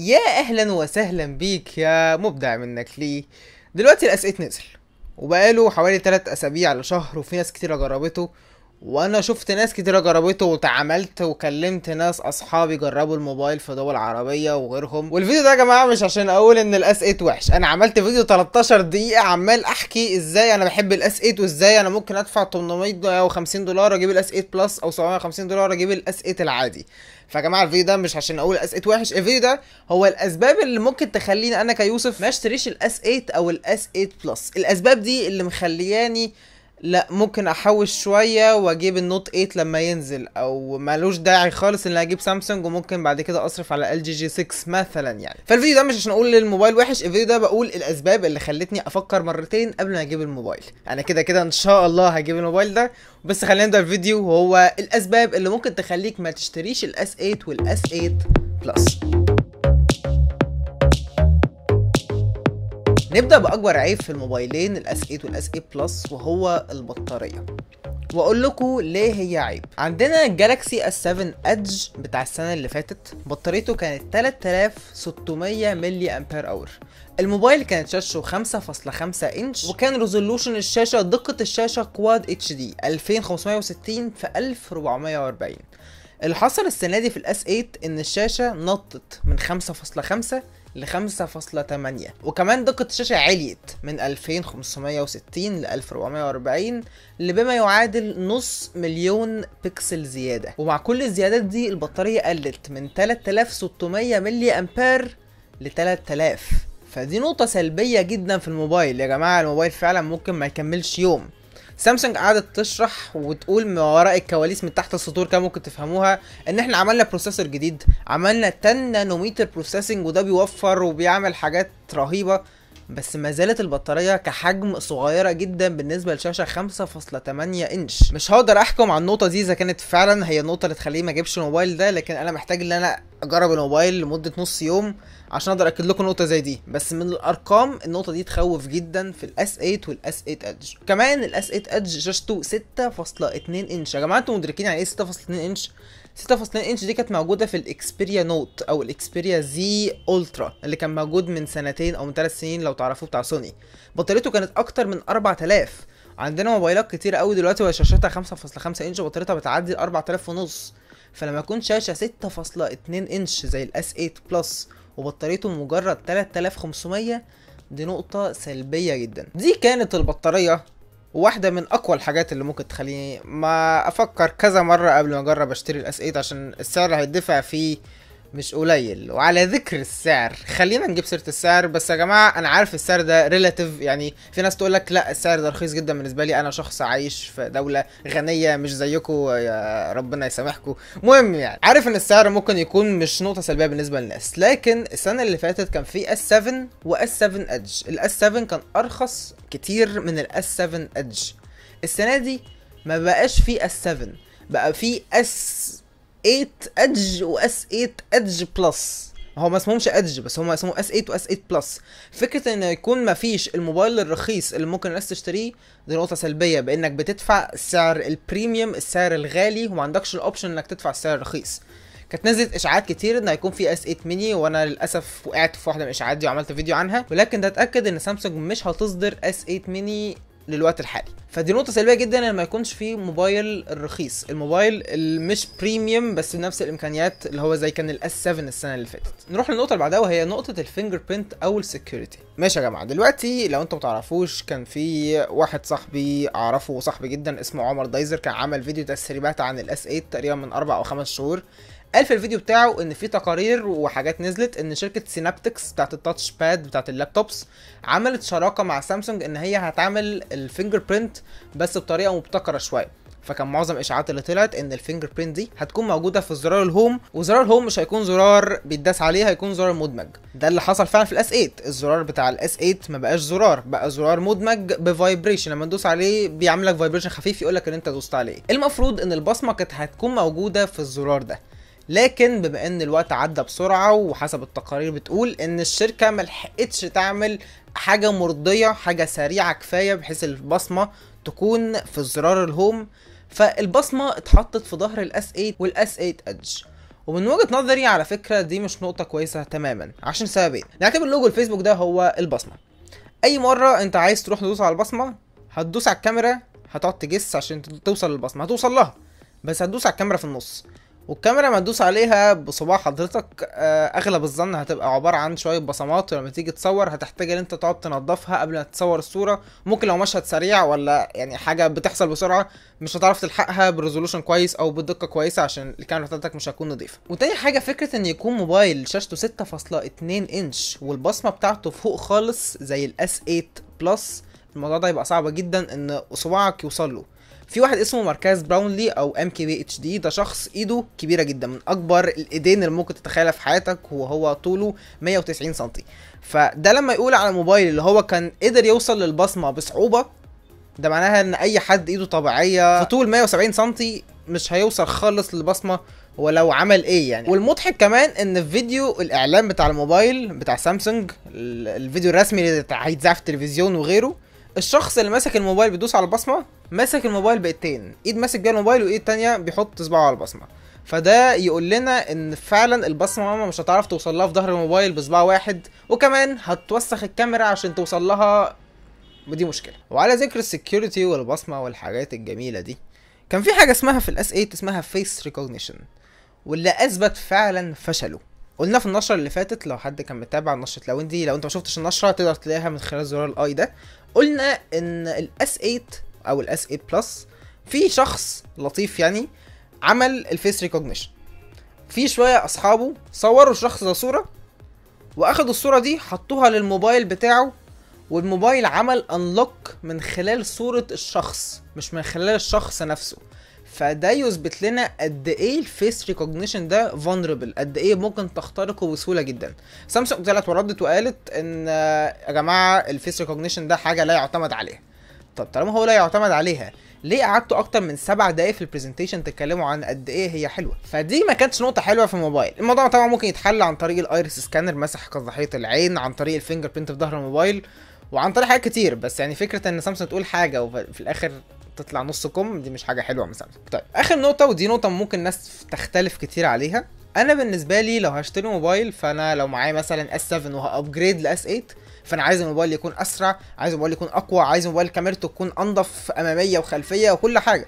يا اهلا وسهلا بيك يا مبدع منك ليه دلوقتي الاسئله نزل وبقاله حوالي 3 اسابيع لشهر وفي ناس كتيره جربته وانا شفت ناس كتيره جربته وتعاملت وكلمت ناس اصحابي جربوا الموبايل في دول عربيه وغيرهم والفيديو ده يا جماعه مش عشان اقول ان الاس 8 وحش انا عملت فيديو 13 دقيقه عمال احكي ازاي انا بحب الاس 8 وازاي انا ممكن ادفع 850 دولار اجيب الاس 8 بلس او 750 دولار اجيب الاس 8 العادي فيا جماعه الفيديو ده مش عشان اقول الاس 8 وحش الفيديو ده هو الاسباب اللي ممكن تخليني انا كيوسف ما اشتريش الاس 8 او الاس 8 بلس الاسباب دي اللي مخلياني لا ممكن احوش شويه واجيب النوت 8 لما ينزل او مالوش داعي خالص ان اجيب سامسونج وممكن بعد كده اصرف على ال جي جي 6 مثلا يعني فالفيديو ده مش عشان اقول الموبايل وحش الفيديو ده بقول الاسباب اللي خلتني افكر مرتين قبل ما اجيب الموبايل انا كده كده ان شاء الله هجيب الموبايل ده بس خلينا نبدا الفيديو وهو الاسباب اللي ممكن تخليك ما تشتريش الاس 8 والاس 8 بلس نبدأ بأكبر عيب في الموبايلين الاس 8 إيه والاس 8 إيه بلس وهو البطارية واقول لكم ليه هي عيب عندنا جالاكسي اس 7 ادج بتاع السنه اللي فاتت بطاريته كانت 3600 ملي امبير اور الموبايل كانت شاشته 5.5 انش وكان ريزولوشن الشاشه دقه الشاشه كواد اتش دي 2560 في 1440 اللي حصل السنه دي في الاس 8 إيه ان الشاشه نطت من 5.5 ل 5.8 وكمان دقة الشاشة عليت من 2560 ل 1440 اللي بما يعادل نص مليون بكسل زيادة ومع كل الزيادات دي البطارية قلت من 3600 ملي أمبير ل 3000 فدي نقطة سلبية جدا في الموبايل يا جماعة الموبايل فعلا ممكن ما يكملش يوم سامسونج قعدت تشرح وتقول من وراء الكواليس من تحت السطور كان ممكن تفهموها ان احنا عملنا بروسيسور جديد عملنا 10 نانوميتر بروسيسنج وده بيوفر وبيعمل حاجات رهيبه بس ما زالت البطارية كحجم صغيرة جدا بالنسبة لشاشة 5.8 انش مش هقدر احكم على النقطة دي اذا كانت فعلا هي النقطة اللي تخليه ما اجيبش الموبايل ده لكن انا محتاج ان انا اجرب الموبايل لمده نص يوم عشان اقدر اكد لكم نقطه زي دي بس من الارقام النقطه دي تخوف جدا في الاس 8 والاس 8 ادج كمان الاس 8 ادج شاشته 6.2 انش يا جماعه انتوا مدركين يعني ايه 6.2 انش 6.2 انش دي كانت موجوده في الاكسبيريا نوت او الاكسبيريا زي الترا اللي كان موجود من سنتين او من ثلاث سنين لو تعرفوه بتاع سوني بطاريته كانت اكتر من 4000 عندنا موبايلات كتير قوي دلوقتي وشاشتها 5.5 انش وبطاريتها بتعدي 4000 ونص فلما يكون شاشة 6.2 انش زي الاس 8 بلس وبطاريته مجرد 3500 دي نقطة سلبية جدا دي كانت البطارية واحدة من أقوى الحاجات اللي ممكن تخليني ما أفكر كذا مرة قبل ما أجرب أشتري الأس 8 عشان السعر هيدفع فيه مش قليل وعلى ذكر السعر خلينا نجيب سيره السعر بس يا جماعه انا عارف السعر ده ريلاتيف يعني في ناس تقول لك لا السعر ده رخيص جدا بالنسبه لي انا شخص عايش في دوله غنيه مش زيكم يا ربنا يسامحكم المهم يعني عارف ان السعر ممكن يكون مش نقطه سلبيه بالنسبه للناس لكن السنه اللي فاتت كان في اس 7 واس 7 ادج الاس 7 كان ارخص كتير من الاس 7 ادج السنه دي ما بقاش في اس 7 بقى في اس 8 ادج واس 8 ادج بلس هو ما اسمهمش ادج بس هم اسمهم اس 8 واس 8 بلس فكره ان يكون ما فيش الموبايل الرخيص اللي ممكن الناس تشتريه دي نقطه سلبيه بانك بتدفع سعر البريميوم السعر الغالي وما عندكش الاوبشن انك تدفع السعر الرخيص كانت نزلت اشاعات كتير ان هيكون في اس 8 ميني وانا للاسف وقعت في واحده من الاشاعات دي وعملت فيديو عنها ولكن ده اتاكد ان سامسونج مش هتصدر اس 8 ميني للوقت الحالي فدي نقطه سلبيه جدا ان ما يكونش في موبايل الرخيص الموبايل مش بريميوم بس بنفس الامكانيات اللي هو زي كان الاس 7 السنه اللي فاتت نروح للنقطه اللي بعدها وهي نقطه الفينجر برينت او السكيورتي ماشي يا جماعه دلوقتي لو انتم ما تعرفوش كان في واحد صاحبي اعرفه صاحبي جدا اسمه عمر دايزر كان عمل فيديو تسريبات عن الاس 8 تقريبا من اربع او خمس شهور قال في الفيديو بتاعه ان في تقارير وحاجات نزلت ان شركه سينابتكس بتاعت التاتش باد بتاعت اللابتوبس عملت شراكه مع سامسونج ان هي هتعمل الفينجر برينت بس بطريقه مبتكره شويه فكان معظم الاشاعات اللي طلعت ان الفينجر برينت دي هتكون موجوده في زرار الهوم وزرار الهوم مش هيكون زرار بيتداس عليه هيكون زرار مدمج ده اللي حصل فعلا في الاس 8 الزرار بتاع الاس 8 ما بقاش زرار بقى زرار مدمج بفايبريشن لما تدوس عليه بيعمل لك فايبريشن خفيف يقول لك ان انت دوست عليه المفروض ان البصمه كانت هتكون موجوده في الزرار ده لكن بما ان الوقت عدى بسرعه وحسب التقارير بتقول ان الشركه ملحقتش تعمل حاجه مرضيه حاجه سريعه كفايه بحيث البصمه تكون في زرار الهوم فالبصمه اتحطت في ظهر الاس 8 والاس 8 ادج ومن وجهه نظري على فكره دي مش نقطه كويسه تماما عشان سببين نعتبر لوجو الفيسبوك ده هو البصمه اي مره انت عايز تروح تدوس على البصمه هتدوس على الكاميرا هتقعد تجس عشان توصل للبصمه هتوصل لها بس هتدوس على الكاميرا في النص والكاميرا ما تدوس عليها بصباع حضرتك آه، اغلب الظن هتبقى عباره عن شويه بصمات ولما تيجي تصور هتحتاج ان انت تقعد تنضفها قبل ما تصور الصوره ممكن لو مشهد سريع ولا يعني حاجه بتحصل بسرعه مش هتعرف تلحقها بريزولوشن كويس او بدقه كويسه عشان الكاميرا بتاعتك مش هتكون نظيفه وتاني حاجه فكره ان يكون موبايل شاشته 6.2 انش والبصمه بتاعته فوق خالص زي الاس 8 بلس الموضوع ده يبقى صعب جدا ان صباعك يوصل له في واحد اسمه ماركاز براونلي او ام كي بي اتش دي ده شخص ايده كبيره جدا من اكبر الايدين اللي ممكن تتخيلها في حياتك وهو طوله 190 سم فده لما يقول على الموبايل اللي هو كان قدر يوصل للبصمه بصعوبه ده معناها ان اي حد ايده طبيعيه في طول 170 سم مش هيوصل خالص للبصمه ولو عمل ايه يعني والمضحك كمان ان في فيديو الاعلان بتاع الموبايل بتاع سامسونج الفيديو الرسمي اللي هيتذاع في التلفزيون وغيره الشخص اللي ماسك الموبايل بيدوس على البصمه ماسك الموبايل بايدتين ايد ماسك بيها الموبايل وايد تانية بيحط صباعه على البصمه فده يقول لنا ان فعلا البصمه ماما مش هتعرف توصل لها في ظهر الموبايل بصباع واحد وكمان هتوسخ الكاميرا عشان توصل لها ودي مشكله وعلى ذكر السكيورتي والبصمه والحاجات الجميله دي كان في حاجه اسمها في الاس 8 اسمها فيس ريكوجنيشن واللي اثبت فعلا فشله قلنا في النشره اللي فاتت لو حد كان متابع نشره لو انت لو انت ما شفتش النشره تقدر تلاقيها من خلال زرار الاي ده قلنا ان الاس 8 او الاس 8 بلس في شخص لطيف يعني عمل الفيس ريكوجنيشن في شويه اصحابه صوروا الشخص ده صوره واخدوا الصوره دي حطوها للموبايل بتاعه والموبايل عمل انلوك من خلال صوره الشخص مش من خلال الشخص نفسه فده يثبت لنا قد ايه الفيس ريكوجنيشن ده فولنربل قد ايه ممكن تخترقه بسهوله جدا سامسونج طلعت وردت وقالت ان آه، يا جماعه الفيس ريكوجنيشن ده حاجه لا يعتمد عليها طب طالما هو لا يعتمد عليها ليه قعدتوا اكتر من سبع دقايق في البرزنتيشن تتكلموا عن قد ايه هي حلوه فدي ما كانتش نقطه حلوه في الموبايل الموضوع طبعا ممكن يتحل عن طريق الايرس سكانر مسح قضحيه العين عن طريق الفينجر برينت في ظهر الموبايل وعن طريق حاجات كتير بس يعني فكره ان سامسونج تقول حاجه وفي الاخر تطلع نص كم دي مش حاجه حلوه مثلا طيب اخر نقطه ودي نقطه ممكن الناس تختلف كتير عليها انا بالنسبه لي لو هشتري موبايل فانا لو معايا مثلا اس 7 وهابجريد لاس 8 فانا عايز الموبايل يكون اسرع عايز الموبايل يكون اقوى عايز الموبايل كاميرته تكون انضف اماميه وخلفيه وكل حاجه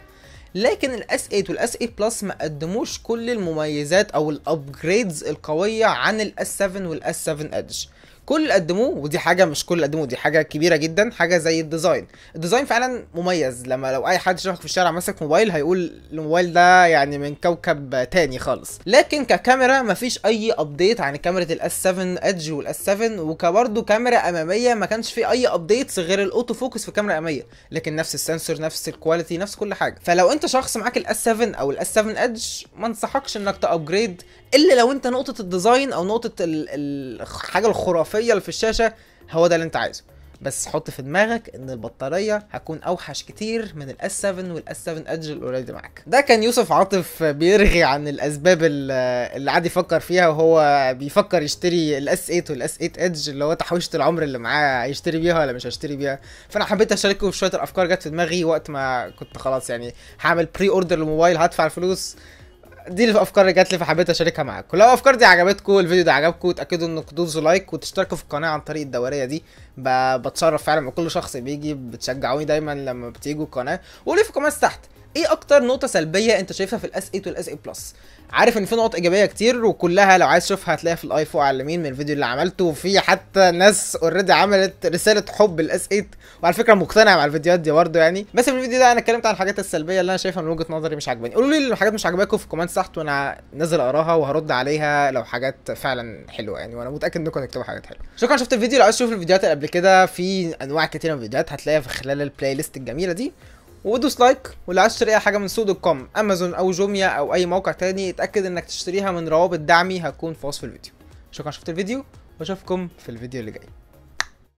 لكن الاس 8 والاس 8 بلس ما قدموش كل المميزات او الابجريدز القويه عن الاس 7 والاس 7 ادج كل اللي قدموه ودي حاجه مش كل اللي قدموه دي حاجه كبيره جدا حاجه زي الديزاين الديزاين فعلا مميز لما لو اي حد شافك في الشارع ماسك موبايل هيقول الموبايل ده يعني من كوكب تاني خالص لكن ككاميرا مفيش اي ابديت عن كاميرا الاس 7 ادج والاس 7 وكبرده كاميرا اماميه ما كانش في اي ابديت غير الاوتو فوكس في كاميرا اماميه لكن نفس السنسور نفس الكواليتي نفس كل حاجه فلو انت شخص معاك الاس 7 او الاس 7 ادج ما انصحكش انك تابجريد الا لو انت نقطه الديزاين او نقطه الحاجه الخرافيه الخلفيه اللي في الشاشه هو ده اللي انت عايزه بس حط في دماغك ان البطاريه هتكون اوحش كتير من الاس 7 والاس 7 ادج الاوريدي معاك ده كان يوسف عاطف بيرغي عن الاسباب اللي قعد يفكر فيها وهو بيفكر يشتري الاس 8 والاس 8 ادج اللي هو تحويشه العمر اللي معاه هيشتري بيها ولا مش هيشتري بيها فانا حبيت اشارككم شويه الافكار جت في دماغي وقت ما كنت خلاص يعني هعمل بري اوردر للموبايل هدفع الفلوس دي الافكار اللي جات لي فحبيت اشاركها معاكم لو الافكار دي عجبتكم الفيديو ده عجبكم اتاكدوا انكم تدوسوا لايك وتشتركوا في القناه عن طريق الدوريه دي بتشرف فعلا بكل شخص بيجي بتشجعوني دايما لما بتيجوا القناه وقولوا في الكومنتس تحت ايه اكتر نقطه سلبيه انت شايفها في الاس 8 والاس 8 بلس عارف ان في نقط ايجابيه كتير وكلها لو عايز تشوفها هتلاقيها في الاي على اليمين من الفيديو اللي عملته وفي حتى ناس اوريدي عملت رساله حب للاس 8 وعلى فكره مقتنع مع الفيديوهات دي برضه يعني بس في الفيديو ده انا اتكلمت عن الحاجات السلبيه اللي انا شايفها من وجهه نظري مش عجباني قولوا لي لو مش عجباكم في الكومنتس تحت وانا نازل اقراها وهرد عليها لو حاجات فعلا حلوه يعني وانا متاكد انكم هتكتبوا حاجات حلوه شكرا شفت الفيديو لو عايز تشوف الفيديوهات اللي قبل كده في انواع كتير من الفيديوهات هتلاقيها في خلال البلاي ليست الجميله دي ودوس لايك ولو عايز تشتري اي حاجه من سوق دوت كوم امازون او جوميا او اي موقع تاني اتاكد انك تشتريها من روابط دعمي هتكون في وصف الفيديو شكرا شفت الفيديو واشوفكم في الفيديو اللي جاي